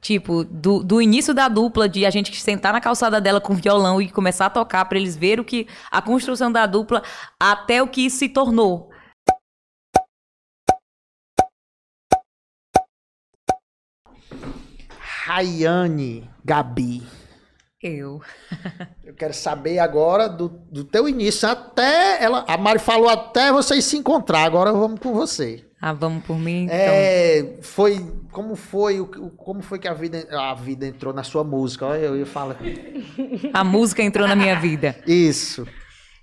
Tipo, do, do início da dupla, de a gente sentar na calçada dela com violão e começar a tocar para eles verem o que a construção da dupla até o que se tornou. Rayane Gabi. Eu. Eu quero saber agora do, do teu início até ela. A Mari falou até vocês se encontrar. Agora vamos com você. Ah, vamos por mim? Então. É, foi, como foi, o, como foi que a vida, a vida entrou na sua música? Olha, eu ia falar. A música entrou na minha vida. Isso.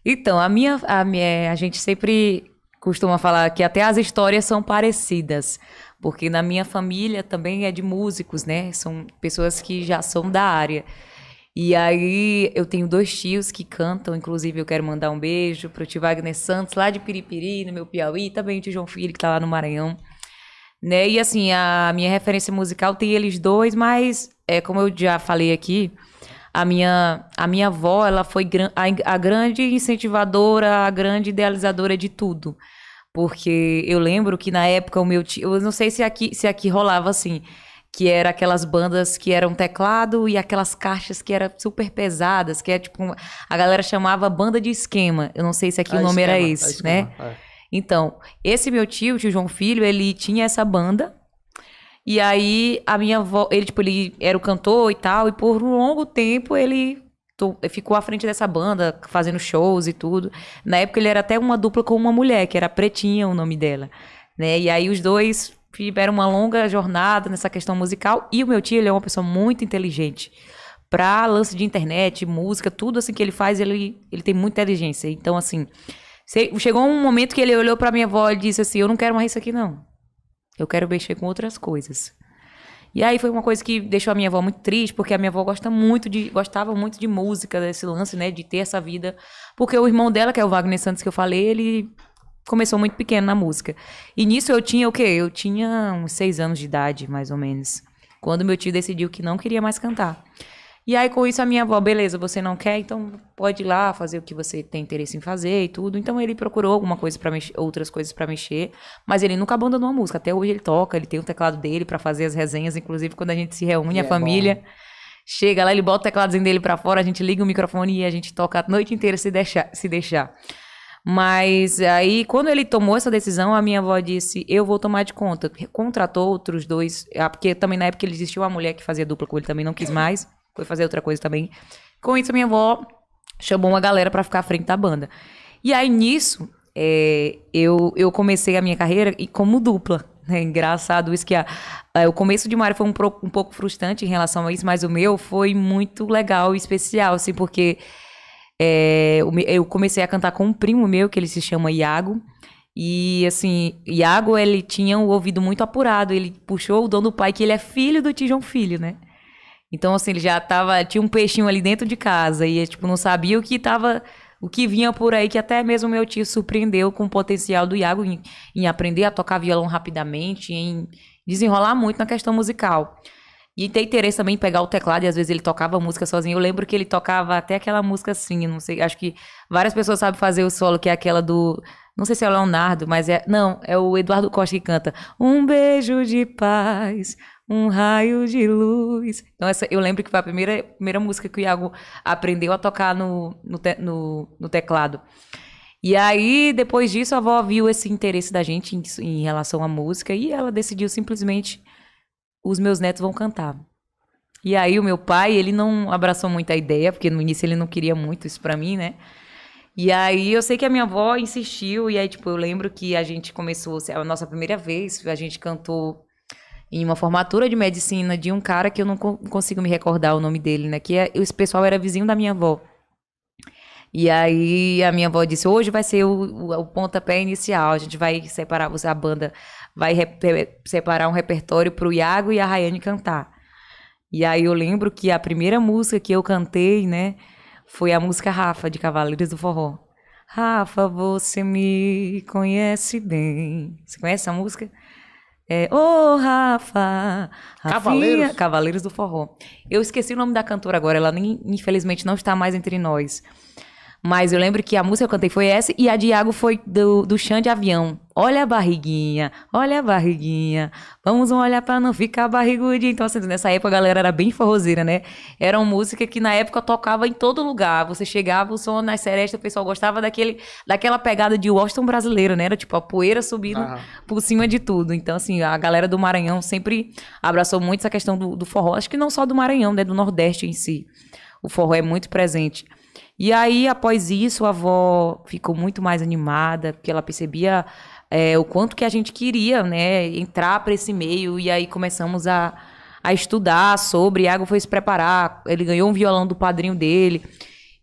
Então, a minha, a minha, a gente sempre costuma falar que até as histórias são parecidas, porque na minha família também é de músicos, né? São pessoas que já são da área. E aí eu tenho dois tios que cantam, inclusive eu quero mandar um beijo pro tio Wagner Santos, lá de Piripiri, no meu Piauí, também o tio João Filho, que tá lá no Maranhão. Né? E assim, a minha referência musical tem eles dois, mas é, como eu já falei aqui, a minha, a minha avó, ela foi a, a grande incentivadora, a grande idealizadora de tudo. Porque eu lembro que na época o meu tio, eu não sei se aqui, se aqui rolava assim, que era aquelas bandas que eram teclado e aquelas caixas que eram super pesadas, que é tipo, a galera chamava banda de esquema. Eu não sei se aqui o ah, nome esquema, era esse, né? É. Então, esse meu tio, tio João Filho, ele tinha essa banda. E aí a minha avó, ele tipo, ele era o cantor e tal, e por um longo tempo ele ficou à frente dessa banda, fazendo shows e tudo. Na época ele era até uma dupla com uma mulher, que era Pretinha o nome dela. Né? E aí os dois tiveram uma longa jornada nessa questão musical. E o meu tio, ele é uma pessoa muito inteligente. Pra lance de internet, música, tudo assim que ele faz, ele, ele tem muita inteligência. Então, assim, chegou um momento que ele olhou pra minha avó e disse assim: Eu não quero mais isso aqui, não. Eu quero mexer com outras coisas. E aí foi uma coisa que deixou a minha avó muito triste, porque a minha avó gosta muito de, gostava muito de música, desse lance, né, de ter essa vida. Porque o irmão dela, que é o Wagner Santos que eu falei, ele começou muito pequeno na música. E nisso eu tinha o quê? Eu tinha uns seis anos de idade, mais ou menos. Quando meu tio decidiu que não queria mais cantar. E aí, com isso, a minha avó, beleza, você não quer, então pode ir lá fazer o que você tem interesse em fazer e tudo. Então ele procurou alguma coisa para outras coisas para mexer, mas ele nunca abandonou a música. Até hoje ele toca, ele tem o teclado dele para fazer as resenhas, inclusive quando a gente se reúne, e a é família. Bom. Chega lá, ele bota o tecladozinho dele para fora, a gente liga o microfone e a gente toca a noite inteira se deixar. Se deixar. Mas aí, quando ele tomou essa decisão, a minha avó disse: Eu vou tomar de conta. Contratou outros dois, ah, porque também na época ele existiu uma mulher que fazia dupla com ele também, não quis mais, foi fazer outra coisa também. Com isso, a minha avó chamou uma galera para ficar à frente da banda. E aí nisso, é, eu, eu comecei a minha carreira como dupla. É engraçado isso que a, a, o começo de Mário foi um, pro, um pouco frustrante em relação a isso, mas o meu foi muito legal e especial, assim, porque é, eu comecei a cantar com um primo meu, que ele se chama Iago. E assim, Iago, ele tinha o ouvido muito apurado. Ele puxou o dom do pai, que ele é filho do Tijão Filho, né? Então, assim, ele já tava. Tinha um peixinho ali dentro de casa. E, tipo, não sabia o que tava. O que vinha por aí, que até mesmo meu tio surpreendeu com o potencial do Iago em, em aprender a tocar violão rapidamente, em desenrolar muito na questão musical. E tem interesse também em pegar o teclado e às vezes ele tocava música sozinho. Eu lembro que ele tocava até aquela música assim, não sei, acho que várias pessoas sabem fazer o solo, que é aquela do. Não sei se é o Leonardo, mas é. Não, é o Eduardo Costa que canta. Um beijo de paz, um raio de luz. Então, essa, eu lembro que foi a primeira, primeira música que o Iago aprendeu a tocar no, no, te, no, no teclado. E aí, depois disso, a avó viu esse interesse da gente em, em relação à música e ela decidiu simplesmente os meus netos vão cantar. E aí o meu pai, ele não abraçou muito a ideia, porque no início ele não queria muito isso para mim, né? E aí eu sei que a minha avó insistiu, e aí, tipo, eu lembro que a gente começou, assim, a nossa primeira vez, a gente cantou em uma formatura de medicina de um cara que eu não consigo me recordar o nome dele, né? Que é, esse pessoal era vizinho da minha avó. E aí a minha avó disse: hoje vai ser o, o, o pontapé inicial, a gente vai separar você, a banda, vai separar um repertório para o Iago e a Rayane cantar. E aí eu lembro que a primeira música que eu cantei, né, foi a música Rafa, de Cavaleiros do Forró. Rafa, você me conhece bem. Você conhece essa música? É, ô oh, Rafa, Rafinha, Cavaleiros. Cavaleiros do Forró. Eu esqueci o nome da cantora agora, ela nem, infelizmente não está mais entre nós. Mas eu lembro que a música que eu cantei foi essa e a de Iago foi do, do Chão de Avião. Olha a barriguinha, olha a barriguinha. Vamos olhar para não ficar barrigudinho. Então, assim, nessa época a galera era bem forrozeira, né? Era uma música que na época tocava em todo lugar. Você chegava, o som nas serestas, o pessoal gostava daquele, daquela pegada de Washington brasileiro, né? Era tipo a poeira subindo por cima de tudo. Então, assim, a galera do Maranhão sempre abraçou muito essa questão do, do forró. Acho que não só do Maranhão, né? Do Nordeste em si. O forró é muito presente. E aí, após isso, a avó ficou muito mais animada, porque ela percebia é, o quanto que a gente queria, né, entrar para esse meio. E aí começamos a, a estudar sobre. Iago foi se preparar, ele ganhou um violão do padrinho dele.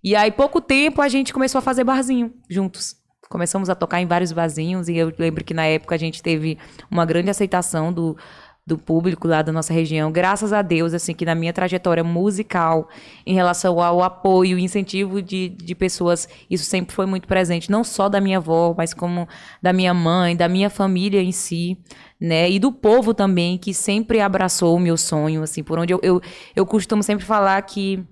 E aí, pouco tempo, a gente começou a fazer barzinho juntos. Começamos a tocar em vários barzinhos, e eu lembro que na época a gente teve uma grande aceitação do, do público lá da nossa região. Graças a Deus, assim, que na minha trajetória musical, em relação ao apoio, incentivo de, de pessoas, isso sempre foi muito presente, não só da minha avó, mas como da minha mãe, da minha família em si, né? E do povo também, que sempre abraçou o meu sonho, assim, por onde eu, eu, eu costumo sempre falar que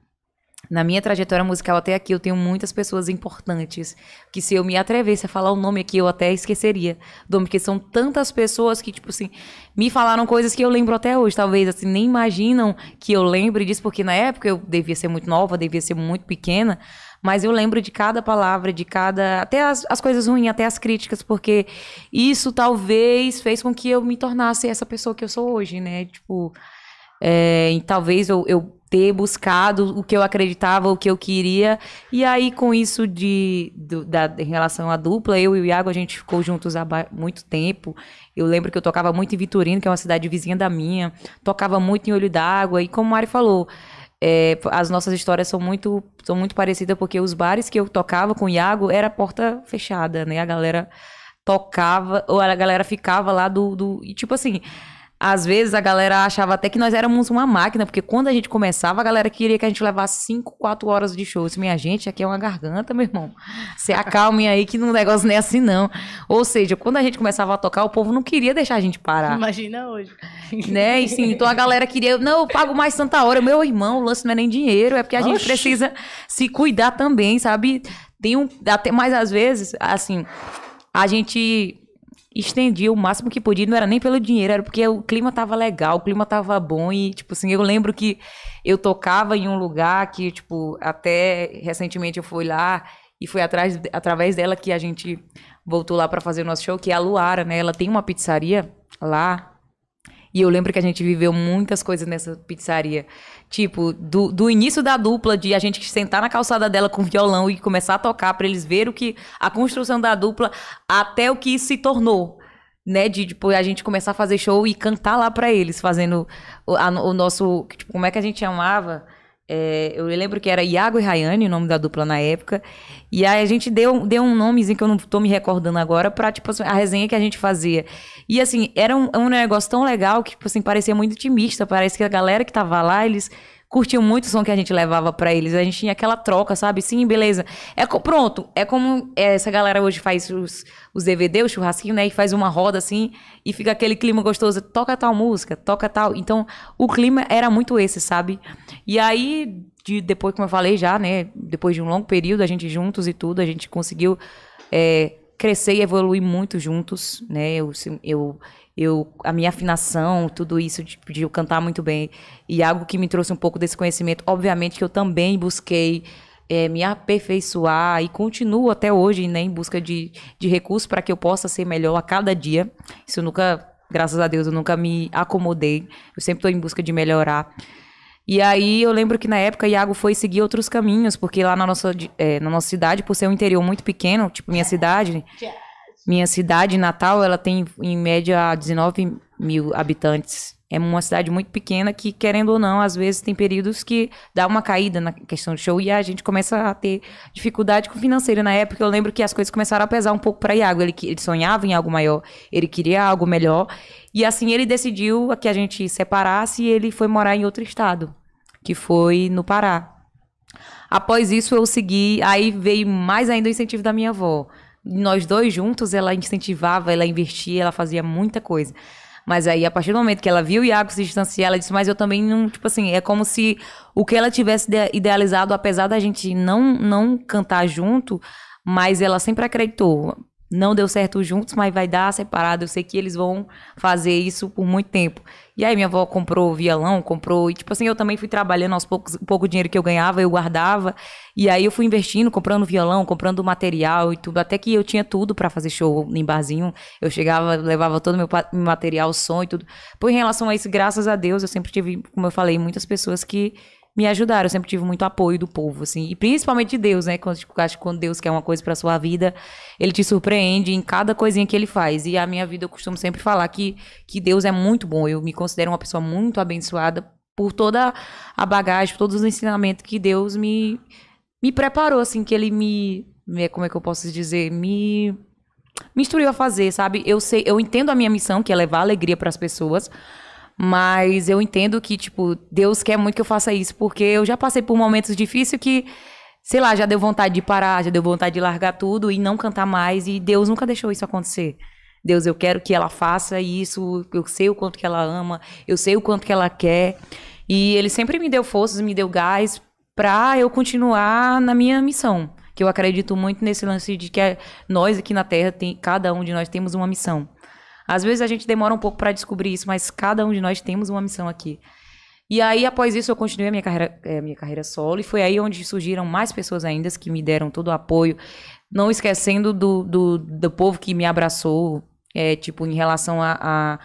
na minha trajetória musical até aqui, eu tenho muitas pessoas importantes. Que se eu me atrevesse a falar o nome aqui, eu até esqueceria. nome, porque são tantas pessoas que, tipo assim, me falaram coisas que eu lembro até hoje. Talvez, assim, nem imaginam que eu lembre disso, porque na época eu devia ser muito nova, devia ser muito pequena mas eu lembro de cada palavra, de cada. até as, as, coisas ruins, até as críticas, porque isso talvez fez com que eu me tornasse essa pessoa que eu sou hoje, né? Tipo. É, talvez eu, eu ter buscado o que eu acreditava, o que eu queria. E aí, com isso de, da, em relação à dupla, eu e o Iago, a gente ficou juntos há muito tempo. Eu lembro que eu tocava muito em Vitorino, que é uma cidade vizinha da minha. Tocava muito em Olho d'Água. E como o Mari falou, é, as nossas histórias são muito, são muito parecidas, porque os bares que eu tocava com o Iago era porta fechada, né? A galera tocava, ou a galera ficava lá do. do e tipo assim, às vezes a galera achava até que nós éramos uma máquina, porque quando a gente começava, a galera queria que a gente levasse 5, 4 horas de show. disse, minha gente, aqui é uma garganta, meu irmão. Se acalme aí que o negócio nem é assim, não. Ou seja, quando a gente começava a tocar, o povo não queria deixar a gente parar. Imagina hoje. Né? E, sim, então a galera queria, não, eu pago mais tanta hora. Meu irmão, o lance não é nem dinheiro, é porque a Oxi. gente precisa se cuidar também, sabe? Tem um. Até mais às vezes, assim, a gente estendi o máximo que podia, não era nem pelo dinheiro, era porque o clima tava legal, o clima tava bom e, tipo assim, eu lembro que eu tocava em um lugar que, tipo, até recentemente eu fui lá e foi atrás, através dela que a gente voltou lá para fazer o nosso show, que é a Luara, né? Ela tem uma pizzaria lá e eu lembro que a gente viveu muitas coisas nessa pizzaria. Tipo, do, do início da dupla, de a gente sentar na calçada dela com violão e começar a tocar para eles verem o que a construção da dupla até o que se tornou. Né, de tipo, a gente começar a fazer show e cantar lá para eles, fazendo o, a, o nosso. Tipo, como é que a gente chamava? É, eu lembro que era Iago e Rayane, o nome da dupla na época. E aí a gente deu, deu um nomezinho que eu não tô me recordando agora pra, tipo assim, a resenha que a gente fazia. E assim, era um, um negócio tão legal que, tipo assim, parecia muito otimista. Parece que a galera que tava lá, eles curtiam muito o som que a gente levava para eles. A gente tinha aquela troca, sabe? Sim, beleza. É pronto, é como essa galera hoje faz os, os DVD, o churrasquinho, né? E faz uma roda assim e fica aquele clima gostoso. Toca tal música, toca tal. Então, o clima era muito esse, sabe? E aí, de, depois, como eu falei já, né? Depois de um longo período, a gente juntos e tudo, a gente conseguiu. É, crescer e evoluir muito juntos, né? Eu, assim, eu, eu a minha afinação, tudo isso de, de eu cantar muito bem. E algo que me trouxe um pouco desse conhecimento, obviamente que eu também busquei é, me aperfeiçoar e continuo até hoje né, em busca de, de recursos para que eu possa ser melhor a cada dia. Isso nunca, graças a Deus, eu nunca me acomodei. Eu sempre estou em busca de melhorar. E aí eu lembro que na época Iago foi seguir outros caminhos, porque lá na nossa, é, na nossa cidade, por ser um interior muito pequeno, tipo minha cidade, minha cidade natal, ela tem em média 19 mil habitantes. É uma cidade muito pequena que, querendo ou não, às vezes tem períodos que dá uma caída na questão do show e a gente começa a ter dificuldade com financeira. Na época, eu lembro que as coisas começaram a pesar um pouco para Iago. Ele, ele sonhava em algo maior, ele queria algo melhor. E assim, ele decidiu que a gente separasse e ele foi morar em outro estado, que foi no Pará. Após isso, eu segui. Aí veio mais ainda o incentivo da minha avó nós dois juntos, ela incentivava, ela investia, ela fazia muita coisa. Mas aí, a partir do momento que ela viu o Iago se distanciar, ela disse, mas eu também não, tipo assim, é como se o que ela tivesse idealizado, apesar da gente não, não cantar junto, mas ela sempre acreditou. Não deu certo juntos, mas vai dar separado. Eu sei que eles vão fazer isso por muito tempo. E aí minha avó comprou violão, comprou. E, tipo assim, eu também fui trabalhando aos poucos, pouco dinheiro que eu ganhava, eu guardava. E aí eu fui investindo, comprando violão, comprando material e tudo. Até que eu tinha tudo para fazer show em barzinho. Eu chegava, levava todo o meu material, som e tudo. Por em relação a isso, graças a Deus, eu sempre tive, como eu falei, muitas pessoas que me ajudaram. Eu sempre tive muito apoio do povo, assim, e principalmente de Deus, né? Quando, tipo, acho que quando Deus quer uma coisa para sua vida, ele te surpreende em cada coisinha que ele faz. E a minha vida eu costumo sempre falar que, que Deus é muito bom. Eu me considero uma pessoa muito abençoada por toda a bagagem, por todos os ensinamentos que Deus me me preparou, assim, que ele me, me como é que eu posso dizer, me me instruiu a fazer, sabe? Eu sei, eu entendo a minha missão, que é levar alegria para as pessoas, mas eu entendo que, tipo, Deus quer muito que eu faça isso, porque eu já passei por momentos difíceis que, sei lá, já deu vontade de parar, já deu vontade de largar tudo e não cantar mais. E Deus nunca deixou isso acontecer. Deus, eu quero que ela faça isso, eu sei o quanto que ela ama, eu sei o quanto que ela quer. E ele sempre me deu forças, me deu gás para eu continuar na minha missão. Que eu acredito muito nesse lance de que é, nós aqui na Terra, tem, cada um de nós temos uma missão. Às vezes a gente demora um pouco para descobrir isso, mas cada um de nós temos uma missão aqui. E aí, após isso, eu continuei a minha carreira, é, minha carreira solo, e foi aí onde surgiram mais pessoas ainda que me deram todo o apoio, não esquecendo do, do, do povo que me abraçou, é, tipo, em relação a, a,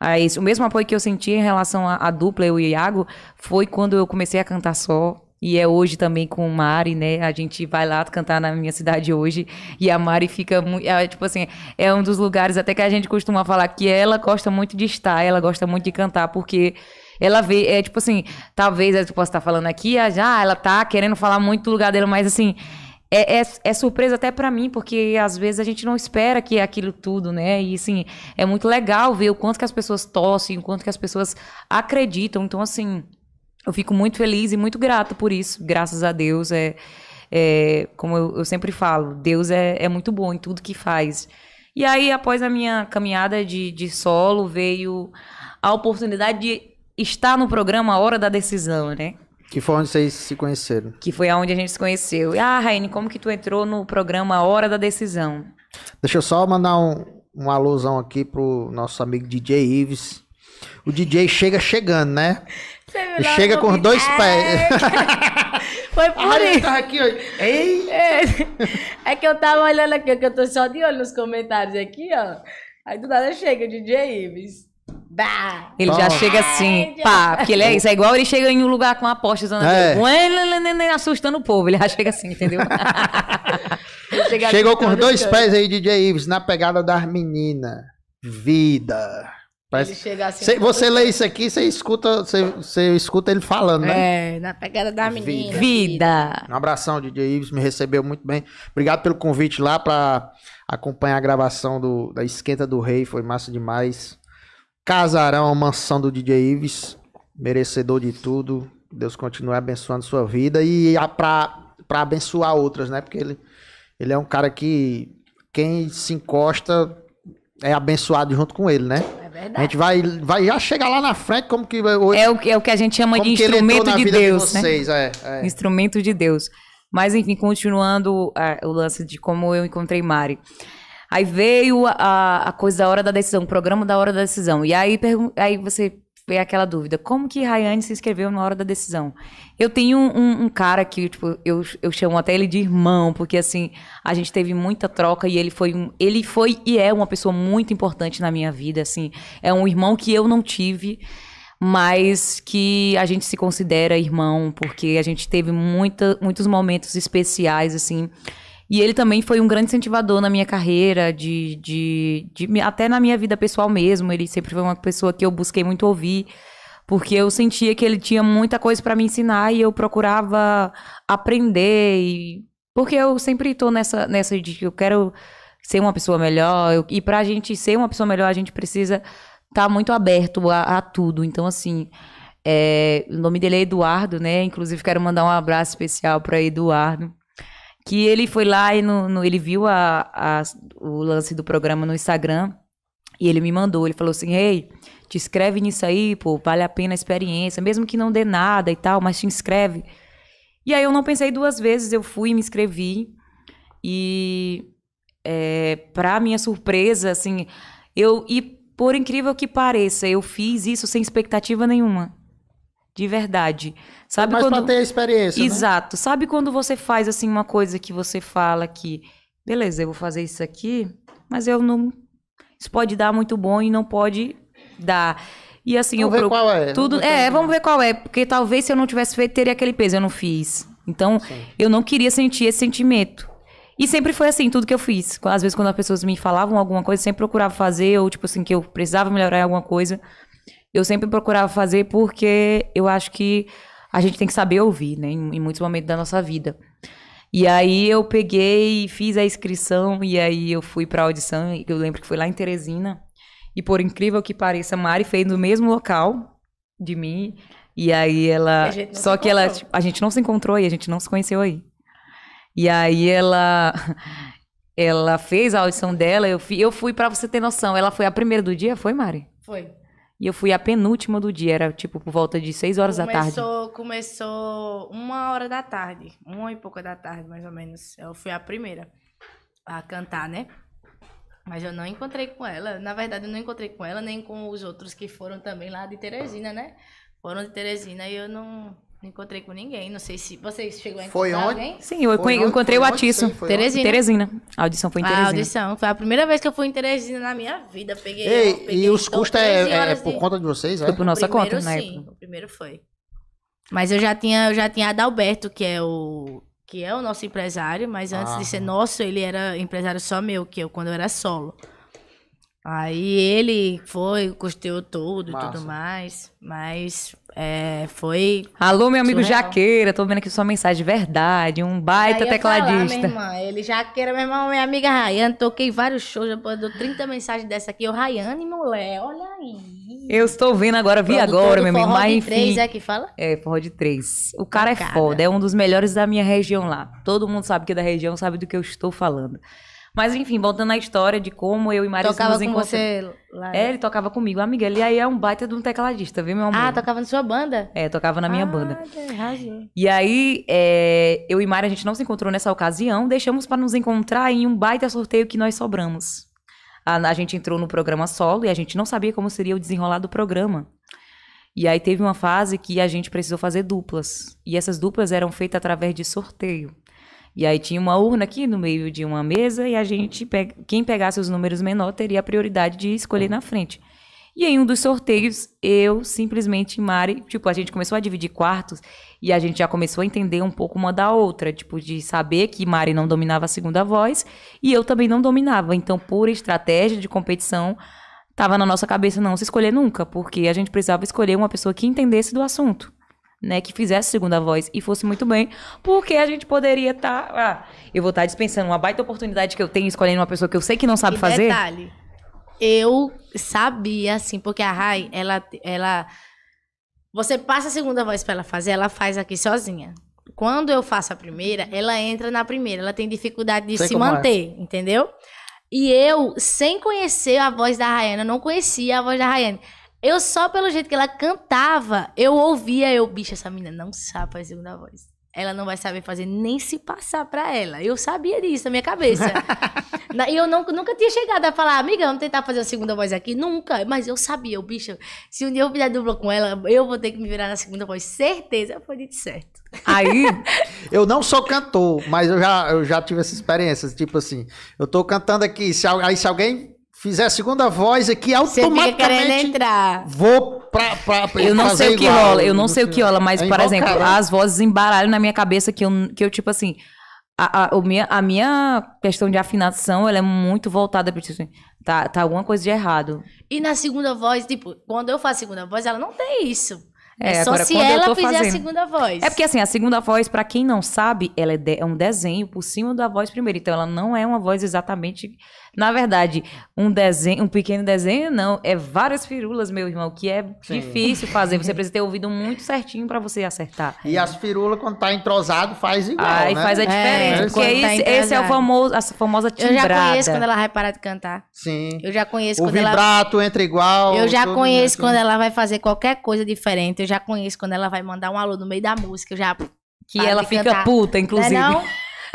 a isso. O mesmo apoio que eu senti em relação à dupla, eu e Iago, foi quando eu comecei a cantar só, e é hoje também com Mari, né? A gente vai lá cantar na minha cidade hoje. E a Mari fica muito. É, tipo assim, é um dos lugares até que a gente costuma falar que ela gosta muito de estar, ela gosta muito de cantar, porque ela vê, é tipo assim, talvez é eu possa estar falando aqui, já ela tá querendo falar muito do lugar dela, mas assim, é, é, é surpresa até para mim, porque às vezes a gente não espera que é aquilo tudo, né? E assim, é muito legal ver o quanto que as pessoas torcem, o quanto que as pessoas acreditam. Então, assim, eu fico muito feliz e muito grata por isso, graças a Deus. É, é como eu, eu, sempre falo, Deus é, é muito bom em tudo que faz. E aí, após a minha caminhada de, de solo, veio a oportunidade de estar no programa Hora da Decisão, né? Que foi onde vocês se conheceram. Que foi aonde a gente se conheceu. Ah, Raine, como que tu entrou no programa Hora da Decisão? Deixa eu só mandar um, um alusão aqui pro nosso amigo DJ Ives. O DJ chega chegando, né? É chega com combinado. dois pés. É. Foi por Ai, isso. Tá aqui, Ei. É, é, que eu tava olhando aqui, que eu tô só de olho nos comentários aqui, ó. Aí do nada chega o DJ Ives. Bah. Ele Bom. já chega assim, pá, porque ele é isso, é igual ele chega em um lugar com apostas é. assustando o povo, ele já chega assim, entendeu? chega Chegou com dois assim, pés aí, DJ Ives, na pegada das meninas. Vida. Parece... Ele chega assim. Cê, você lê isso aqui, você escuta, você, escuta ele falando, né? É, na pegada da menina. Vida. vida. Um abração, DJ Ives, me recebeu muito bem. Obrigado pelo convite lá para acompanhar a gravação do, da Esquenta do Rei, foi massa demais. Casarão, mansão do DJ Ives, merecedor de tudo. Deus continue abençoando sua vida e para abençoar outras, né? Porque ele, ele é um cara que quem se encosta é abençoado junto com ele, né? verdade. A gente vai, vai já chegar lá na frente como que... Hoje, é, o, é o que a gente chama de instrumento de Deus, de né? vocês, né? é, é. Instrumento de Deus. Mas, enfim, continuando é, o lance de como eu encontrei Mari. Aí veio a, a coisa da hora da decisão, o programa da hora da decisão. E aí, aí você foi aquela dúvida. Como que Rayane se inscreveu na hora da decisão? Eu tenho um, um, um cara que, tipo, eu, eu chamo até ele de irmão, porque assim, a gente teve muita troca e ele foi um, ele foi e é uma pessoa muito importante na minha vida, assim. É um irmão que eu não tive, mas que a gente se considera irmão, porque a gente teve muita, muitos momentos especiais, assim. E ele também foi um grande incentivador na minha carreira, de, de, de, até na minha vida pessoal mesmo. Ele sempre foi uma pessoa que eu busquei muito ouvir, porque eu sentia que ele tinha muita coisa para me ensinar e eu procurava aprender. E, porque eu sempre tô nessa, nessa de que eu quero ser uma pessoa melhor. Eu, e pra gente ser uma pessoa melhor, a gente precisa estar tá muito aberto a, a tudo. Então, assim. É, o nome dele é Eduardo, né? Inclusive, quero mandar um abraço especial para Eduardo, que ele foi lá e no, no ele viu a, a, o lance do programa no Instagram e ele me mandou. Ele falou assim: Ei, te inscreve nisso aí, pô, vale a pena a experiência, mesmo que não dê nada e tal, mas te inscreve. E aí eu não pensei duas vezes, eu fui e me inscrevi. E, é, minha surpresa, assim, eu. E por incrível que pareça, eu fiz isso sem expectativa nenhuma. De verdade. Sabe Mas quando... pra ter a experiência. Né? Exato. Né? Sabe quando você faz assim uma coisa que você fala que, beleza, eu vou fazer isso aqui, mas eu não. Isso pode dar muito bom e não pode dar. E assim, vamos eu ver qual é. Tudo... É. é, vamos ver qual é. Porque talvez se eu não tivesse feito, teria aquele peso. Eu não fiz. Então, Sim. eu não queria sentir esse sentimento. E sempre foi assim, tudo que eu fiz. Às vezes, quando as pessoas me falavam alguma coisa, sempre procurava fazer, ou tipo assim, que eu precisava melhorar alguma coisa eu sempre procurava fazer porque eu acho que a gente tem que saber ouvir, né? Em, muitos momentos da nossa vida. E aí eu peguei, fiz a inscrição e aí eu fui pra audição. Eu lembro que foi lá em Teresina. E por incrível que pareça, Mari fez no mesmo local de mim. E aí ela. Só que ela. A gente não se encontrou aí, a gente não se conheceu aí. E aí ela. Ela fez a audição dela, eu fui, eu fui para você ter noção. Ela foi a primeira do dia, foi, Mari? Foi. E eu fui a penúltima do dia, era tipo por volta de 6 horas começou, da tarde. Começou uma hora da tarde, uma e pouca da tarde, mais ou menos. Eu fui a primeira a cantar, né? Mas eu não encontrei com ela. Na verdade, eu não encontrei com ela, nem com os outros que foram também lá de Teresina, né? Foram de Teresina e eu não, não encontrei com ninguém. Não sei se vocês chegou a encontrar foi onde? alguém. Sim, eu, foi encontrei o Atiço. Teresina. Teresina. A audição foi em Teresina. A audição. Foi a primeira vez que eu fui em Teresina na minha vida. Peguei, Ei, peguei e os então custos é, é por de... conta de vocês, é? Foi por nossa primeiro, conta, né? Sim, o primeiro foi. Mas eu já tinha, eu já tinha Adalberto, que é o que é o nosso empresário, mas antes ah. de ser nosso, ele era empresário só meu, que eu quando eu era solo. Aí ele foi, custeou tudo e tudo mais, mas é, foi. Alô, meu amigo surreal. Jaqueira, tô vendo aqui sua mensagem, verdade, um baita tecladista. Falar, Ele, Jaqueira, meu irmão, minha amiga Rayane, toquei vários shows, já mandou 30 mensagens dessa aqui. Eu, Rayane, moleque, olha aí. Eu estou vendo agora, vi agora, meu amigo. Forró de três enfim, é que fala? É, forró de três. O cara é Tocada. é foda, é um dos melhores da minha região lá. Todo mundo sabe que é da região, sabe do que eu estou falando. Mas enfim, voltando à história de como eu e Maria tocava nos encontramos. Você lá, né? é, ele tocava comigo, amiga. Ele aí é um baita de um tecladista, viu, meu amor? Ah, tocava na sua banda? É, tocava na minha ah, banda. Arrasou. E aí, é, eu e Maria a gente não se encontrou nessa ocasião, deixamos para nos encontrar em um baita sorteio que nós sobramos. A, a gente entrou no programa solo e a gente não sabia como seria o desenrolar do programa. E aí teve uma fase que a gente precisou fazer duplas. E essas duplas eram feitas através de sorteio. E aí tinha uma urna aqui no meio de uma mesa e a gente, pega, quem pegasse os números menor teria a prioridade de escolher na frente. E em um dos sorteios, eu simplesmente, Mari, tipo, a gente começou a dividir quartos e a gente já começou a entender um pouco uma da outra, tipo, de saber que Mari não dominava a segunda voz e eu também não dominava. Então, por estratégia de competição, tava na nossa cabeça não se escolher nunca, porque a gente precisava escolher uma pessoa que entendesse do assunto né, que fizesse segunda voz e fosse muito bem, porque a gente poderia estar, tá, ah, eu vou estar tá dispensando uma baita oportunidade que eu tenho escolhendo uma pessoa que eu sei que não sabe e fazer. Detalhe, eu sabia assim, porque a Rai, ela ela você passa a segunda voz para ela fazer, ela faz aqui sozinha. Quando eu faço a primeira, ela entra na primeira, ela tem dificuldade de sei se é. manter, é. entendeu? E eu, sem conhecer a voz da Rayana, não conhecia a voz da Rayane. Eu só pelo jeito que ela cantava, eu ouvia, eu, bicho, essa menina não sabe fazer segunda voz. Ela não vai saber fazer nem se passar pra ela. Eu sabia disso na minha cabeça. E eu não, nunca tinha chegado a falar, amiga, vamos tentar fazer a segunda voz aqui? Nunca. Mas eu sabia, eu bicho, se um dia eu fizer dupla com ela, eu vou ter que me virar na segunda voz. Certeza, foi de certo. Aí, eu não sou cantor, mas eu já, eu já tive essa experiência. Tipo assim, eu tô cantando aqui, se, aí se alguém fizer a segunda voz aqui, automaticamente entrar. vou pra, pra, pra Eu não sei o que igual, rola, eu não sei o que rola, mas, é por exemplo, as vozes embaralham na minha cabeça que eu, que eu tipo assim... A, a, minha, a minha questão de afinação, ela é muito voltada para isso. Assim, tá, tá alguma coisa de errado. E na segunda voz, tipo, quando eu faço segunda voz, ela não tem isso. É, é só agora, se ela fizer fazendo. a segunda voz. É porque assim, a segunda voz, para quem não sabe, ela é, de, é, um desenho por cima da voz primeiro. Então ela não é uma voz exatamente na verdade, um desenho, um pequeno desenho não, é várias firulas, meu irmão, que é Sim. difícil fazer. Você precisa ter ouvido muito certinho para você acertar. E as firulas quando tá entrosado faz igual, Aí né? faz a é, diferença, é, porque tá esse, é o famoso, a famosa timbrada. Eu já conheço quando ela vai parar de cantar. Sim. Eu já conheço o quando vibrato O vibrato entra igual. Eu já conheço quando ela vai fazer qualquer coisa diferente. Eu já conheço quando ela vai mandar um alô no meio da música, eu já que ela fica cantar. puta, é inclusive. Não, é não?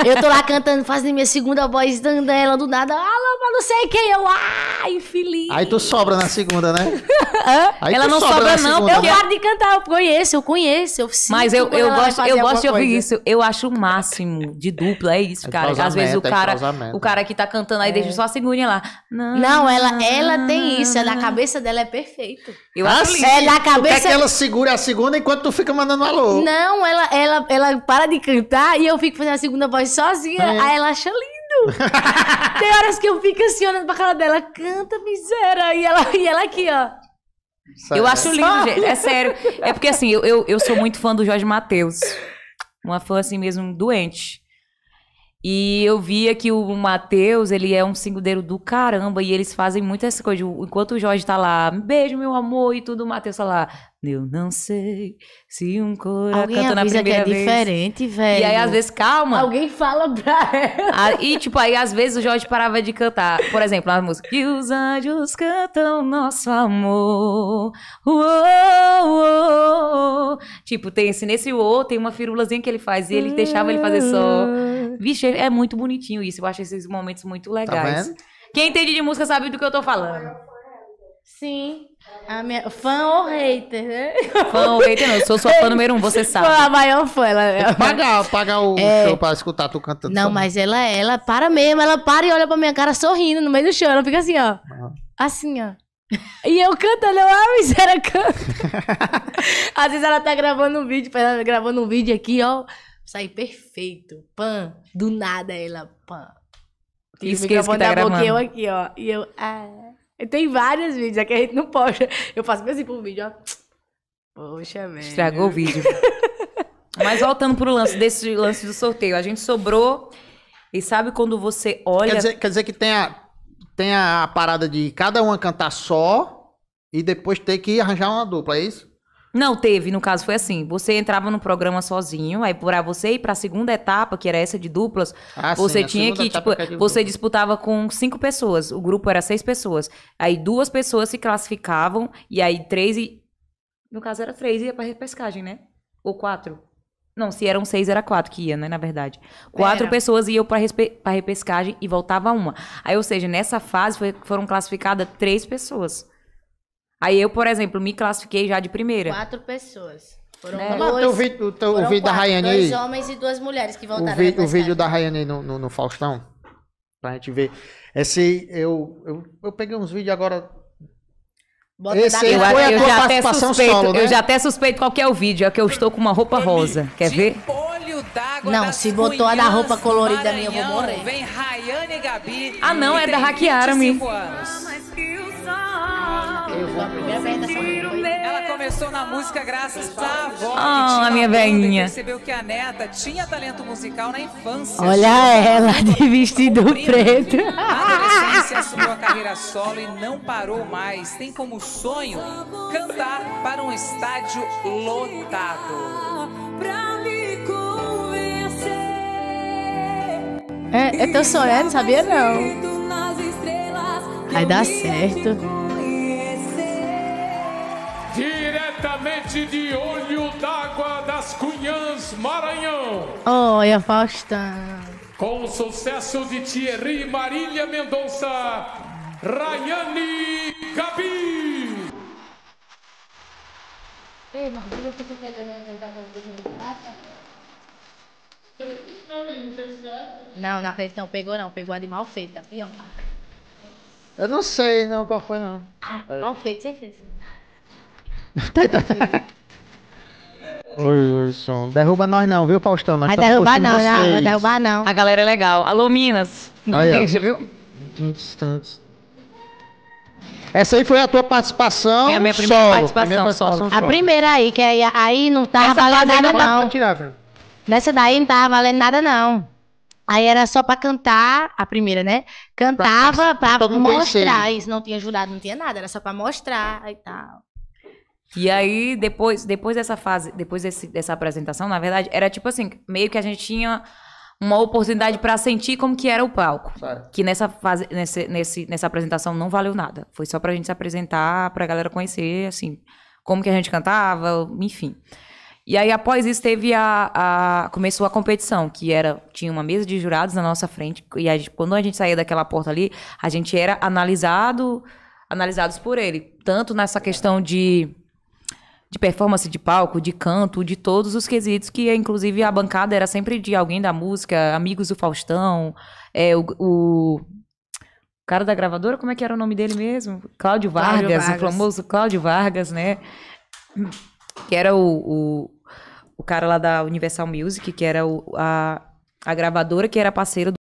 Eu tô lá cantando, fazendo minha segunda voz, dando ela do nada. Alô, mas não sei quem eu. Ah, infeliz. Aí tu sobra na segunda, né? Aí ela não sobra, sobra não. Segunda, eu paro de cantar. Eu conheço, eu conheço. Eu mas eu, eu gosto, eu gosto de ouvir isso. Eu acho o máximo de dupla. É isso, é cara. Às vezes o é cara, é o cara que tá cantando aí é. deixa só a segunda lá. Não, não ela, ela tem isso. Na é cabeça dela é perfeito. Eu acho assim, é na é cabeça. Quer que ela segura a segunda enquanto tu fica mandando alô? Não, ela, ela, ela para de cantar e eu fico fazendo a segunda voz sozinha. É. Aí ela acha lindo. Tem horas que eu fico assim olhando pra cara dela, canta miséria. E ela, e ela aqui, ó. Sério? Eu acho lindo, gente. É sério. É porque assim, eu, eu, eu sou muito fã do Jorge Matheus. Uma fã assim mesmo doente. E eu via que o Matheus, ele é um cingueiro do caramba, e eles fazem muito essa coisa. Enquanto o Jorge tá lá, beijo, meu amor, e tudo, o Matheus tá lá. Eu não sei se um coração canta na primeira que é vez. diferente, velho. E aí, às vezes, calma. Alguém fala pra ela. Ah, e, tipo, aí, às vezes, o Jorge parava de cantar. Por exemplo, a música. Que os anjos cantam nosso amor. Uou, uou. Tipo, tem esse, nesse uou, tem uma firulazinha que ele faz. E ele deixava ele fazer só. Vixe, é muito bonitinho isso. Eu acho esses momentos muito tá legais. Tá Quem entende de música sabe do que eu tô falando. Sim. A minha, fã ou hater, né? Fã ou hater, não. Eu sou sua fã número um, você sabe. Fã, a maior fã. Ela... É. Paga, paga o é... show pra escutar tu cantando. Não, mas ela, ela para mesmo. Ela para e olha pra minha cara sorrindo no meio do show. Ela fica assim, ó. Ah. Assim, ó. E eu cantando, eu, ah, ela canta. Às vezes ela tá gravando um vídeo, ela tá gravando um vídeo aqui, ó. Saí perfeito. pan Do nada ela, pan esqueci é que tá da boca eu aqui, ó. E eu, ah. Tem vários vídeos, é que a gente não posta. Eu faço mesmo assim pro vídeo, ó. Poxa, velho. Estragou o vídeo. Mas voltando pro lance desse lance do sorteio, a gente sobrou. E sabe quando você olha. Quer dizer, quer dizer que tem a, tem a parada de cada uma cantar só e depois ter que arranjar uma dupla, é isso? Não, teve, no caso foi assim. Você entrava no programa sozinho, aí por você ir para a segunda etapa, que era essa de duplas, ah, você sim, tinha que, tipo, é você disputava com cinco pessoas, o grupo era seis pessoas. Aí duas pessoas se classificavam e aí três e no caso era três ia para repescagem, né? Ou quatro? Não, se eram seis, era quatro que ia, né, na verdade. Quatro era. pessoas iam para respe... repescagem e voltava uma. Aí, ou seja, nessa fase foi... foram classificadas três pessoas. Aí eu, por exemplo, me classifiquei já de primeira. Quatro pessoas. Foram é. dois, o vídeo, o o vídeo quatro, da Rayane aí. Dois homens e duas mulheres que voltaram. O, vi, o vídeo da Rayane no, no, no, Faustão. Pra gente ver. Esse, eu, eu, eu peguei uns vídeos agora Bota Esse aí foi a eu tua já até suspeito, solo, né? Eu já até suspeito qual é o vídeo. É que eu estou com uma roupa rosa. Quer ver? Não, se botou a da roupa colorida minha, eu vou morrer. Vem Rayane Gabi, ah, não, é da Raquiara, me. Né? Ela começou na música graças à avó. Ah, a minha velhinha. Percebeu que a neta tinha talento musical na infância. Olha ela de vestido preto. Na adolescência assumiu a carreira solo e não parou mais. Tem como sonho cantar para um estádio lotado. É, é teu sonho, é? sabia não. Vai dar certo. diretamente de Olho d'Água das Cunhãs, Maranhão. Olha, Faustão. Com o sucesso de Thierry Marília Mendonça, Rayane Gabi. Ei, que você quer não, na não pegou não, pegou a de mal feita. Eu não sei não qual foi não. mal feita, certeza. Oi, Wilson. Derruba nós não, viu, Faustão? Nós Vai derrubar não, curtindo não, né? vai derrubar não. A galera é legal. Alô, Minas. Aí, viu? Beijo, distantes. Essa aí foi a tua participação. É a minha primeira solo. participação solo. É a primeira aí, que aí, aí não tava Essa valendo nada não. tirar, Nessa daí não tava valendo nada não. Aí era só pra cantar, a primeira, né? Cantava pra, mostrar. Isso não tinha ajudado, não tinha nada, era só pra mostrar e tal. E aí, depois, depois dessa fase, depois desse, dessa apresentação, na verdade, era tipo assim, meio que a gente tinha uma oportunidade para sentir como que era o palco. Claro. Que nessa fase, nesse, nesse, nessa apresentação não valeu nada. Foi só pra gente se apresentar, pra galera conhecer, assim, como que a gente cantava, enfim. E aí, após isso, teve a, a, Começou a competição, que era. Tinha uma mesa de jurados na nossa frente. E a gente, quando a gente saía daquela porta ali, a gente era analisado, analisados por ele. Tanto nessa questão de de performance de palco, de canto, de todos os quesitos, que inclusive a bancada era sempre de alguém da música, amigos do Faustão, é, o, o cara da gravadora, como é que era o nome dele mesmo? Cláudio Vargas, Vargas. o famoso Cláudio Vargas, né? Que era o, o, o, cara lá da Universal Music, que era o, a, a gravadora que era parceira do